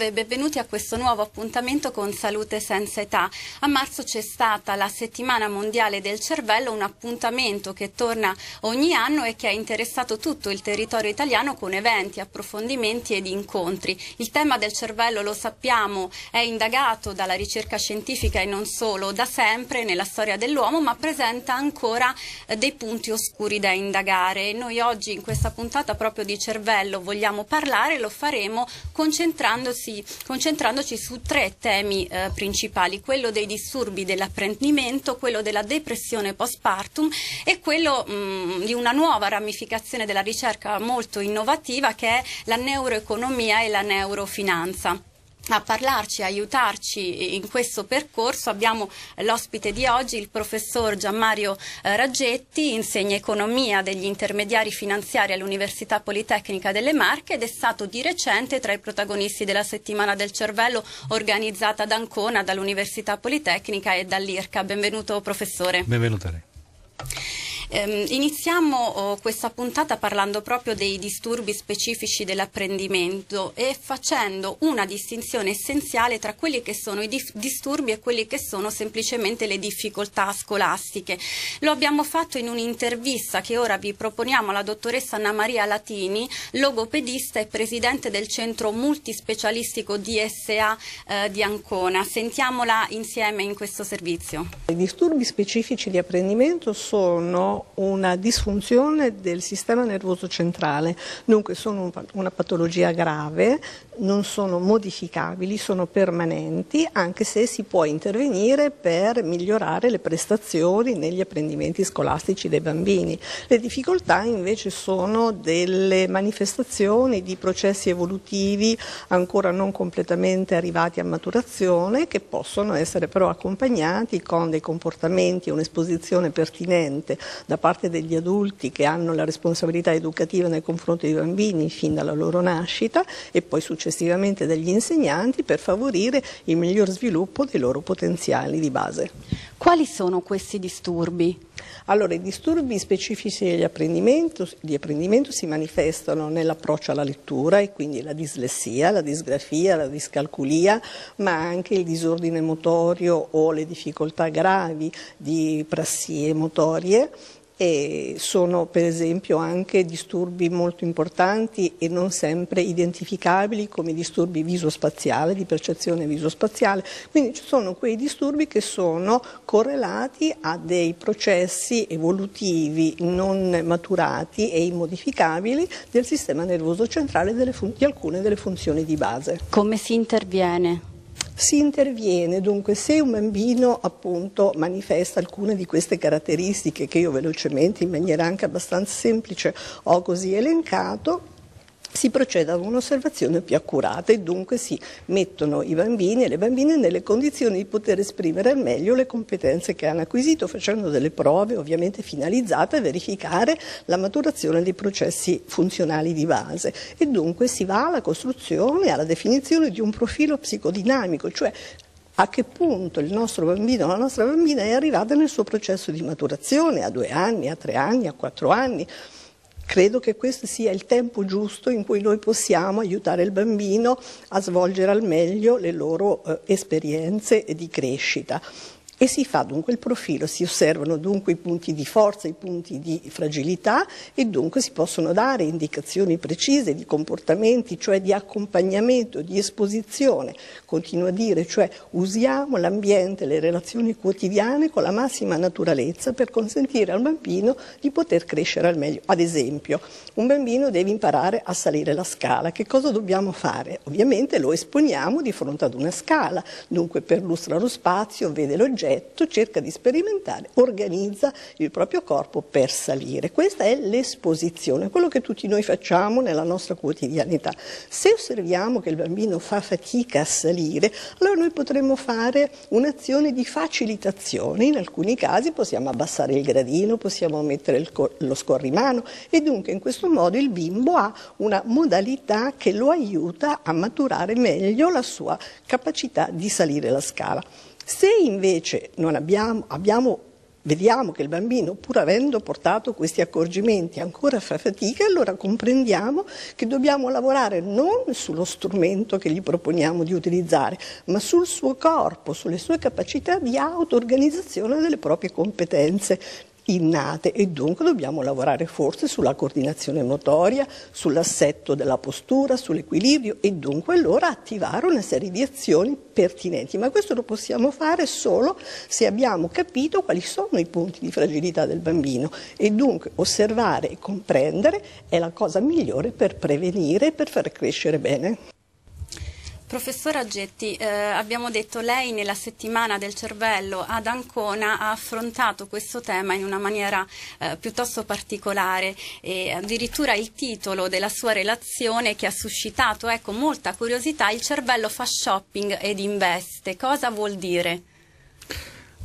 salve e benvenuti a questo nuovo appuntamento con Salute senza età. A marzo c'è stata la settimana mondiale del cervello, un appuntamento che torna ogni anno e che ha interessato tutto il territorio italiano con eventi, approfondimenti ed incontri. Il tema del cervello, lo sappiamo, è indagato dalla ricerca scientifica e non solo da sempre nella storia dell'uomo, ma presenta ancora eh, dei punti oscuri da indagare. Noi oggi in questa puntata proprio di cervello vogliamo parlare, lo faremo concentrandosi analisi concentrandoci su tre temi eh, principali, quello dei disturbi dell'apprendimento, quello della depressione postpartum e quello mh, mm, di una nuova ramificazione della ricerca molto innovativa che è la neuroeconomia e la neurofinanza a parlarci, aiutarci in questo percorso. Abbiamo l'ospite di oggi, il professor Gianmario eh, Raggetti, insegna economia degli intermediari finanziari all'Università Politecnica delle Marche ed è stato di recente tra i protagonisti della settimana del cervello organizzata ad Ancona dall'Università Politecnica e dall'IRCA. Benvenuto professore. Benvenuto a lei. Ehm, iniziamo oh, questa puntata parlando proprio dei disturbi specifici dell'apprendimento e facendo una distinzione essenziale tra quelli che sono i disturbi e quelli che sono semplicemente le difficoltà scolastiche. Lo abbiamo fatto in un'intervista che ora vi proponiamo alla dottoressa Anna Maria Latini, logopedista e presidente del centro multispecialistico DSA eh, di Ancona. Sentiamola insieme in questo servizio. I disturbi specifici di apprendimento sono una disfunzione del sistema nervoso centrale, dunque sono una patologia grave, non sono modificabili, sono permanenti, anche se si può intervenire per migliorare le prestazioni negli apprendimenti scolastici dei bambini. Le difficoltà invece sono delle manifestazioni di processi evolutivi ancora non completamente arrivati a maturazione che possono essere però accompagnati con dei comportamenti e un'esposizione pertinente da parte degli adulti che hanno la responsabilità educativa nei confronti dei bambini fin dalla loro nascita e poi successivamente dagli insegnanti per favorire il miglior sviluppo dei loro potenziali di base. Quali sono questi disturbi? Allora, i disturbi specifici di apprendimento, di apprendimento si manifestano nell'approccio alla lettura e quindi la dislessia, la disgrafia, la discalculia, ma anche il disordine motorio o le difficoltà gravi di prassie motorie e sono per esempio anche disturbi molto importanti e non sempre identificabili come disturbi visospaziali, di percezione visospaziale, quindi ci sono quei disturbi che sono correlati a dei processi evolutivi non maturati e immodificabili del sistema nervoso centrale delle di alcune delle funzioni di base. Come si interviene? Si interviene dunque se un bambino appunto manifesta alcune di queste caratteristiche che io velocemente in maniera anche abbastanza semplice ho così elencato, si procede ad un'osservazione più accurata e dunque si mettono i bambini e le bambine nelle condizioni di poter esprimere al meglio le competenze che hanno acquisito facendo delle prove ovviamente finalizzate a verificare la maturazione dei processi funzionali di base e dunque si va alla costruzione, alla definizione di un profilo psicodinamico, cioè a che punto il nostro bambino o la nostra bambina è arrivata nel suo processo di maturazione, a due anni, a tre anni, a quattro anni. Credo che questo sia il tempo giusto in cui noi possiamo aiutare il bambino a svolgere al meglio le loro eh, esperienze di crescita e si fa dunque il profilo, si osservano dunque i punti di forza, i punti di fragilità e dunque si possono dare indicazioni precise di comportamenti, cioè di accompagnamento, di esposizione, continuo a dire, cioè usiamo l'ambiente, le relazioni quotidiane con la massima naturalezza per consentire al bambino di poter crescere al meglio. Ad esempio, un bambino deve imparare a salire la scala, che cosa dobbiamo fare? Ovviamente lo esponiamo di fronte ad una scala, dunque perlustra lo spazio, vede l'oggetto, progetto, cerca di sperimentare, organizza il proprio corpo per salire. Questa è l'esposizione, quello che tutti noi facciamo nella nostra quotidianità. Se osserviamo che il bambino fa fatica a salire, allora noi potremmo fare un'azione di facilitazione. In alcuni casi possiamo abbassare il gradino, possiamo mettere lo scorrimano e dunque in questo modo il bimbo ha una modalità che lo aiuta a maturare meglio la sua capacità di salire la scala. Se invece abbiamo, abbiamo, vediamo che il bambino, pur avendo portato questi accorgimenti, ancora fa fatica, allora comprendiamo che dobbiamo lavorare non sullo strumento che gli proponiamo di utilizzare, ma sul suo corpo, sulle sue capacità di auto-organizzazione delle proprie competenze innate e dunque dobbiamo lavorare forse sulla coordinazione motoria, sull'assetto della postura, sull'equilibrio e dunque allora attivare una serie di azioni pertinenti, ma questo lo possiamo fare solo se abbiamo capito quali sono i punti di fragilità del bambino e dunque osservare e comprendere è la cosa migliore per prevenire e per far crescere bene. Professor Aggetti, eh, abbiamo detto lei nella settimana del cervello ad Ancona ha affrontato questo tema in una maniera eh, piuttosto particolare e addirittura il titolo della sua relazione che ha suscitato ecco, molta curiosità, il cervello fa shopping ed investe. Cosa vuol dire?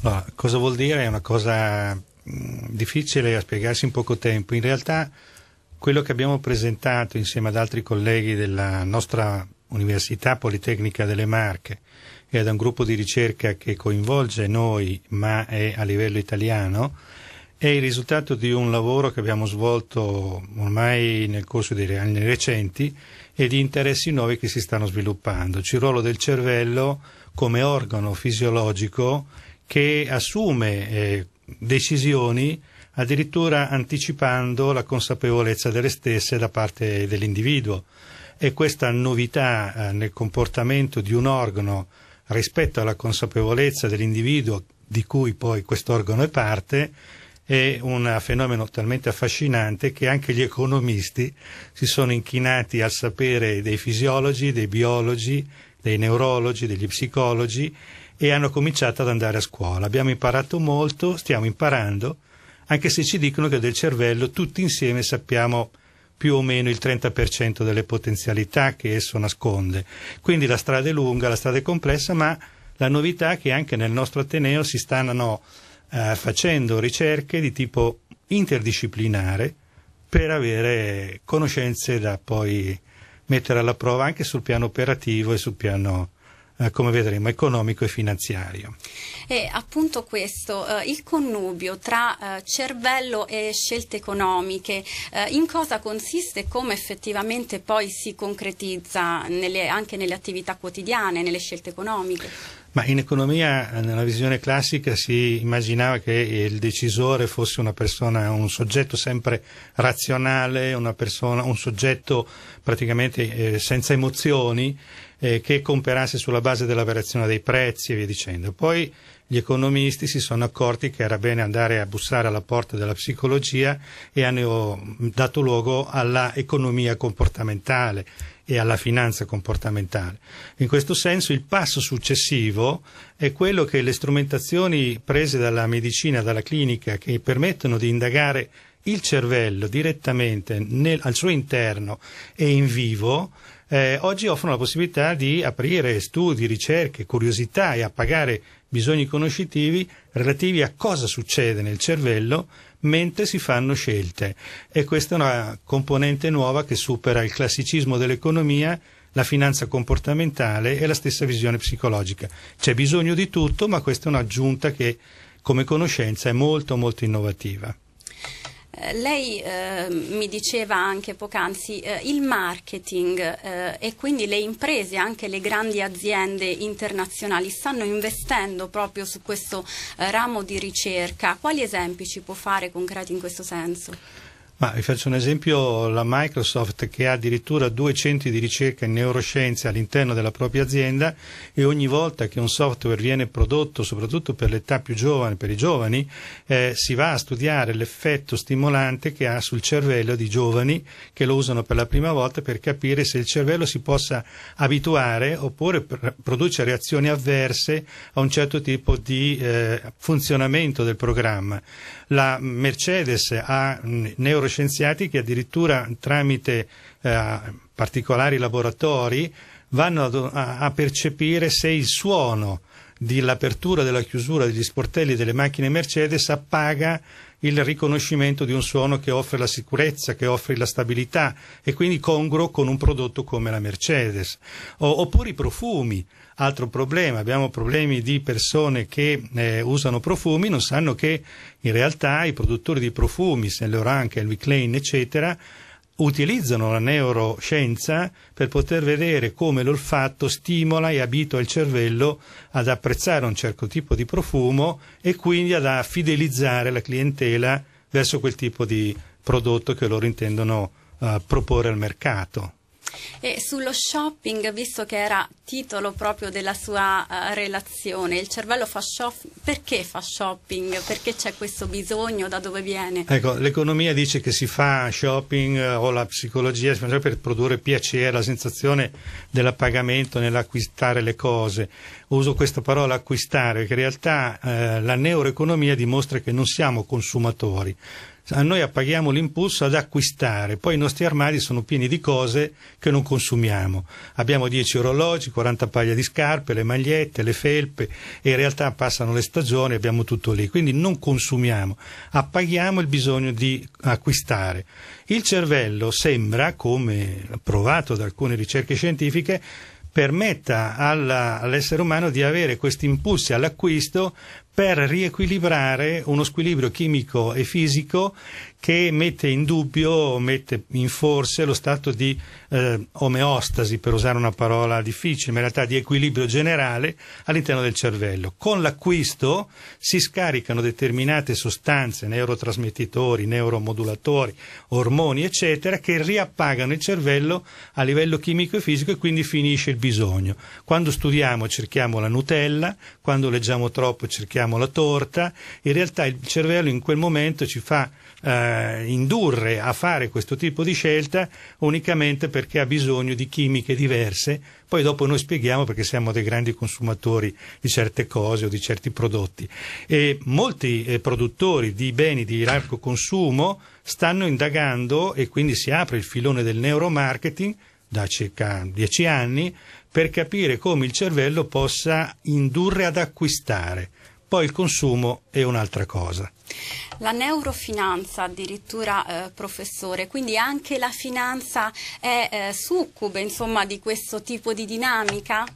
No, cosa vuol dire è una cosa mh, mm, difficile da spiegarsi in poco tempo. In realtà quello che abbiamo presentato insieme ad altri colleghi della nostra Università Politecnica delle Marche e ad un gruppo di ricerca che coinvolge noi, ma è a livello italiano, è il risultato di un lavoro che abbiamo svolto ormai nel corso degli anni recenti e di interessi nuovi che si stanno sviluppando. Il ruolo del cervello come organo fisiologico che assume eh, decisioni addirittura anticipando la consapevolezza delle stesse da parte dell'individuo e questa novità eh, nel comportamento di un organo rispetto alla consapevolezza dell'individuo di cui poi questo organo è parte è un fenomeno talmente affascinante che anche gli economisti si sono inchinati al sapere dei fisiologi, dei biologi, dei neurologi, degli psicologi e hanno cominciato ad andare a scuola. Abbiamo imparato molto, stiamo imparando, anche se ci dicono che del cervello tutti insieme sappiamo più o meno il 30% delle potenzialità che esso nasconde. Quindi la strada è lunga, la strada è complessa, ma la novità è che anche nel nostro Ateneo si stanno eh, facendo ricerche di tipo interdisciplinare per avere conoscenze da poi mettere alla prova anche sul piano operativo e sul piano eh, come vedremo, economico e finanziario. E appunto questo, eh, il connubio tra eh, cervello e scelte economiche, eh, in cosa consiste e come effettivamente poi si concretizza nelle, anche nelle attività quotidiane, nelle scelte economiche? Ma in economia, nella visione classica, si immaginava che il decisore fosse una persona, un soggetto sempre razionale, persona, un soggetto praticamente eh, senza emozioni, eh, che comperasse sulla base della variazione dei prezzi e via dicendo. Poi gli economisti si sono accorti che era bene andare a bussare alla porta della psicologia e hanno mm, dato luogo all'economia comportamentale e alla finanza comportamentale. In questo senso il passo successivo è quello che le strumentazioni prese dalla medicina, dalla clinica, che permettono di indagare il cervello direttamente nel, al suo interno e in vivo, eh, oggi offrono la possibilità di aprire studi, ricerche, curiosità e appagare bisogni conoscitivi relativi a cosa succede nel cervello mentre si fanno scelte. E questa è una componente nuova che supera il classicismo dell'economia la finanza comportamentale e la stessa visione psicologica. C'è bisogno di tutto, ma questa è un'aggiunta che come conoscenza è molto molto innovativa. Eh, lei eh, mi diceva anche poc'anzi eh, il marketing eh, e quindi le imprese, anche le grandi aziende internazionali stanno investendo proprio su questo eh, ramo di ricerca. Quali esempi ci può fare concreti in questo senso? Ma vi faccio un esempio, la Microsoft che ha addirittura due centri di ricerca in neuroscienze all'interno della propria azienda e ogni volta che un software viene prodotto, soprattutto per l'età più giovane, per i giovani, eh, si va a studiare l'effetto stimolante che ha sul cervello di giovani che lo usano per la prima volta per capire se il cervello si possa abituare oppure pr produce reazioni avverse a un certo tipo di eh, funzionamento del programma. La Mercedes ha neuroscienze neuroscienziati che addirittura tramite eh, particolari laboratori vanno a, a, percepire se il suono dell'apertura e della chiusura degli sportelli delle macchine Mercedes appaga il riconoscimento di un suono che offre la sicurezza, che offre la stabilità e quindi congruo con un prodotto come la Mercedes. O, oppure i profumi, altro problema, abbiamo problemi di persone che eh, usano profumi, non sanno che in realtà i produttori di profumi, Saint Laurent, Calvin Klein, eccetera, utilizzano la neuroscienza per poter vedere come l'olfatto stimola e abitua il cervello ad apprezzare un certo tipo di profumo e quindi ad fidelizzare la clientela verso quel tipo di prodotto che loro intendono uh, proporre al mercato. E sullo shopping, visto che era titolo proprio della sua uh, relazione, il cervello fa shopping, perché fa shopping? Perché c'è questo bisogno? Da dove viene? Ecco, l'economia dice che si fa shopping eh, o la psicologia per produrre piacere, la sensazione dell'appagamento nell'acquistare le cose. Uso questa parola acquistare, che in realtà uh, la neuroeconomia dimostra che non siamo consumatori noi appaghiamo l'impulso ad acquistare, poi i nostri armadi sono pieni di cose che non consumiamo. Abbiamo 10 orologi, 40 paia di scarpe, le magliette, le felpe e in realtà passano le stagioni, abbiamo tutto lì. Quindi non consumiamo, appaghiamo il bisogno di acquistare. Il cervello sembra, come provato da alcune ricerche scientifiche, permetta all'essere umano di avere questi impulsi all'acquisto per riequilibrare uno squilibrio chimico e fisico che mette in dubbio, mette in forse lo stato di eh, omeostasi, per usare una parola difficile, ma in realtà di equilibrio generale all'interno del cervello. Con l'acquisto si scaricano determinate sostanze, neurotrasmettitori, neuromodulatori, ormoni, eccetera, che riappagano il cervello a livello chimico e fisico e quindi finisce il bisogno. Quando studiamo cerchiamo la Nutella, quando leggiamo troppo cerchiamo mangiamo la torta, in realtà il cervello in quel momento ci fa eh, indurre a fare questo tipo di scelta unicamente perché ha bisogno di chimiche diverse, poi dopo noi spieghiamo perché siamo dei grandi consumatori di certe cose o di certi prodotti. E molti eh, produttori di beni di largo consumo stanno indagando e quindi si apre il filone del neuromarketing da circa dieci anni per capire come il cervello possa indurre ad acquistare poi il consumo è un'altra cosa. La neurofinanza addirittura eh, professore, quindi anche la finanza è eh, succube insomma, di questo tipo di dinamica?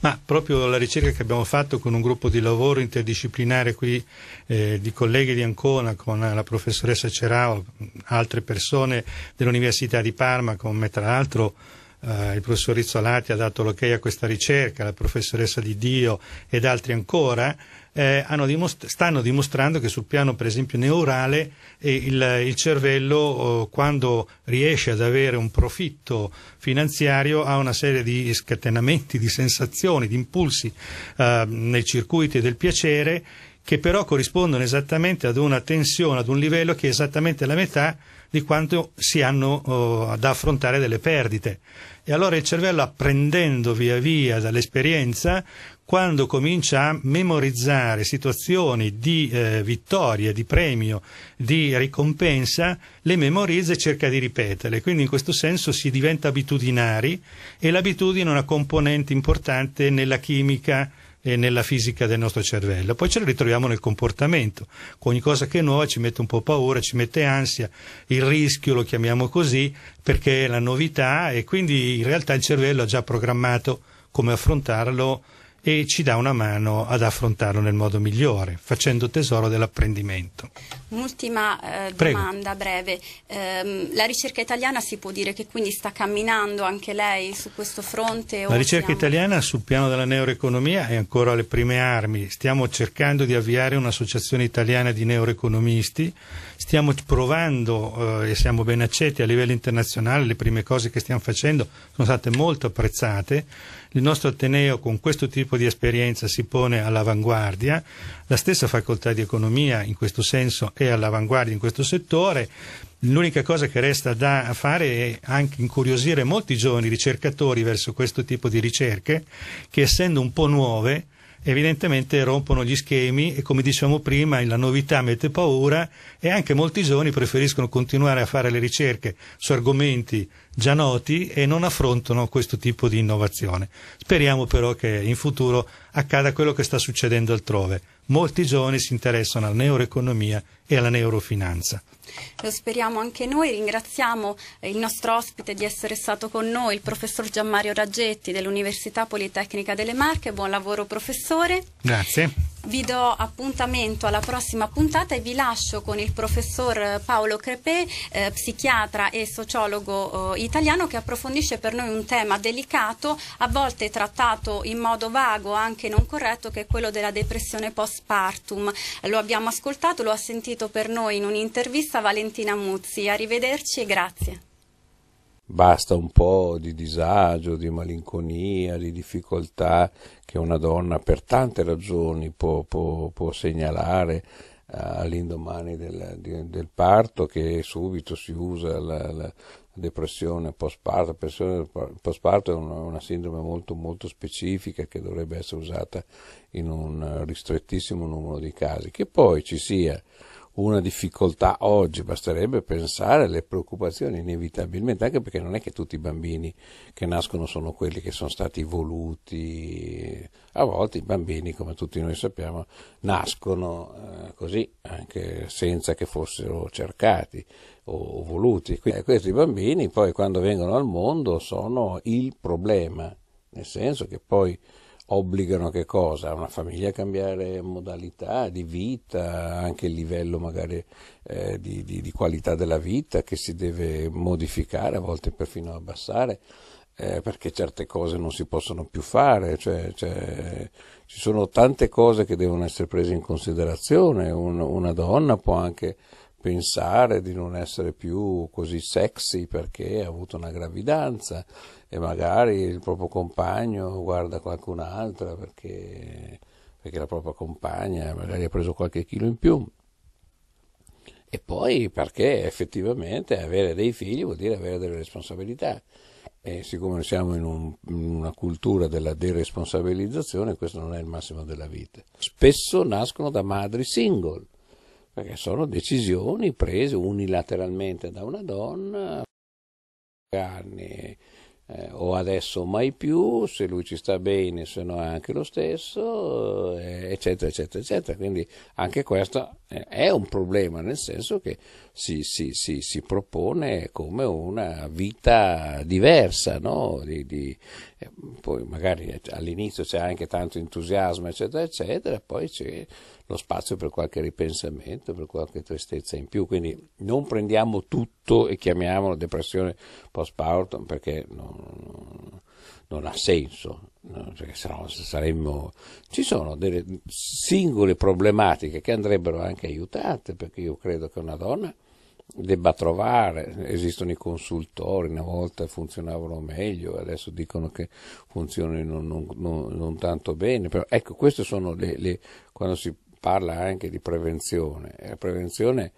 Ma proprio la ricerca che abbiamo fatto con un gruppo di lavoro interdisciplinare qui eh, di colleghi di Ancona, con la professoressa Cerao, altre persone dell'Università di Parma, come tra l'altro eh, il professor Rizzolati ha dato l'ok a questa ricerca, la professoressa Di Dio ed altri ancora, eh, dimostra- stanno dimostrando che sul piano per esempio neurale eh, il, il, cervello oh, quando riesce ad avere un profitto finanziario ha una serie di scatenamenti, di sensazioni, di impulsi ehm, nei circuiti del piacere che però corrispondono esattamente ad una tensione, ad un livello che è esattamente la metà di quanto si hanno oh, da affrontare delle perdite. E allora il cervello, apprendendo via via dall'esperienza, quando comincia a memorizzare situazioni di eh, vittoria, di premio, di ricompensa, le memorizza e cerca di ripeterle. Quindi in questo senso si diventa abitudinari e l'abitudine è una componente importante nella chimica e eh, nella fisica del nostro cervello. Poi ce le ritroviamo nel comportamento. Ogni cosa che è nuova ci mette un po' paura, ci mette ansia, il rischio lo chiamiamo così perché è la novità e quindi in realtà il cervello ha già programmato come affrontarlo e ci dà una mano ad affrontarlo nel modo migliore, facendo tesoro dell'apprendimento. Un'ultima eh, domanda breve. Eh, la ricerca italiana si può dire che quindi sta camminando anche lei su questo fronte? La ricerca siamo... italiana sul piano della neuroeconomia è ancora alle prime armi. Stiamo cercando di avviare un'associazione italiana di neuroeconomisti stiamo provando eh, e siamo ben accetti a livello internazionale, le prime cose che stiamo facendo sono state molto apprezzate, il nostro Ateneo con questo tipo di esperienza si pone all'avanguardia, la stessa facoltà di economia in questo senso è all'avanguardia in questo settore, L'unica cosa che resta da fare è anche incuriosire molti giovani ricercatori verso questo tipo di ricerche che essendo un po' nuove evidentemente rompono gli schemi e come dicevamo prima la novità mette paura e anche molti giovani preferiscono continuare a fare le ricerche su argomenti già noti e non affrontano questo tipo di innovazione. Speriamo però che in futuro accada quello che sta succedendo altrove. Molti giovani si interessano alla neuroeconomia e alla neurofinanza. Lo speriamo anche noi, ringraziamo eh, il nostro ospite di essere stato con noi, il professor Gianmario Raggetti dell'Università Politecnica delle Marche. Buon lavoro professore. Grazie. Vi do appuntamento alla prossima puntata e vi lascio con il professor Paolo Crepè, eh, psichiatra e sociologo eh, italiano che approfondisce per noi un tema delicato, a volte trattato in modo vago, anche non corretto, che è quello della depressione postpartum. Lo abbiamo ascoltato, lo ha sentito per noi in un'intervista Valentina Muzzi. Arrivederci e grazie basta un po' di disagio, di malinconia, di difficoltà che una donna per tante ragioni può, può, può segnalare eh, all'indomani del, del, parto che subito si usa la, la depressione postparto. La depressione postparto è una, una sindrome molto, molto specifica che dovrebbe essere usata in un ristrettissimo numero di casi. Che poi ci sia una difficoltà oggi, basterebbe pensare alle preoccupazioni inevitabilmente, anche perché non è che tutti i bambini che nascono sono quelli che sono stati voluti, a volte i bambini, come tutti noi sappiamo, nascono eh, così, anche senza che fossero cercati o voluti. Quindi, eh, questi bambini poi quando vengono al mondo sono il problema, nel senso che poi obbligano a che cosa? Una famiglia a cambiare modalità di vita, anche il livello magari eh, di, di, di, qualità della vita che si deve modificare, a volte perfino abbassare, eh, perché certe cose non si possono più fare, cioè, cioè, ci sono tante cose che devono essere prese in considerazione, Un, una donna può anche pensare di non essere più così sexy perché ha avuto una gravidanza e magari il proprio compagno guarda qualcun'altra perché, perché la propria compagna magari ha preso qualche chilo in più. E poi perché effettivamente avere dei figli vuol dire avere delle responsabilità. E siccome siamo in, un, in, una cultura della deresponsabilizzazione, questo non è il massimo della vita. Spesso nascono da madri single perché sono decisioni prese unilateralmente da una donna, anni, eh, o adesso mai più, se lui ci sta bene, se no è anche lo stesso, eh, eccetera, eccetera, eccetera. Quindi anche questa eh, è un problema nel senso che si, si, si, si propone come una vita diversa, no? di, di, eh, poi magari all'inizio c'è anche tanto entusiasmo eccetera eccetera, poi c'è lo spazio per qualche ripensamento, per qualche tristezza in più, quindi non prendiamo tutto e chiamiamolo depressione post-partum perché non, non ha senso, no? perché no saremmo... Ci sono delle singole problematiche che andrebbero anche aiutate, perché io credo che una donna debba trovare, esistono i consultori, una volta funzionavano meglio, adesso dicono che funzionano non, non, non, non tanto bene, però ecco, queste sono le, le quando si parla anche di prevenzione. E la prevenzione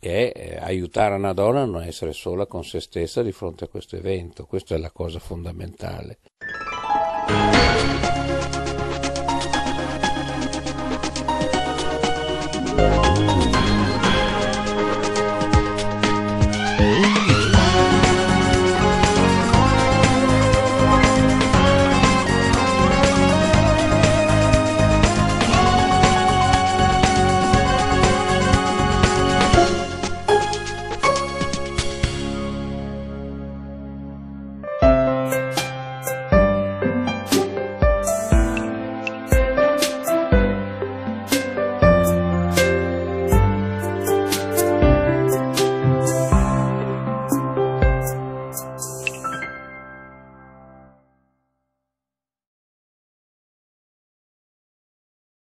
è eh, aiutare una donna a non essere sola con se stessa di fronte a questo evento. Questa è la cosa fondamentale.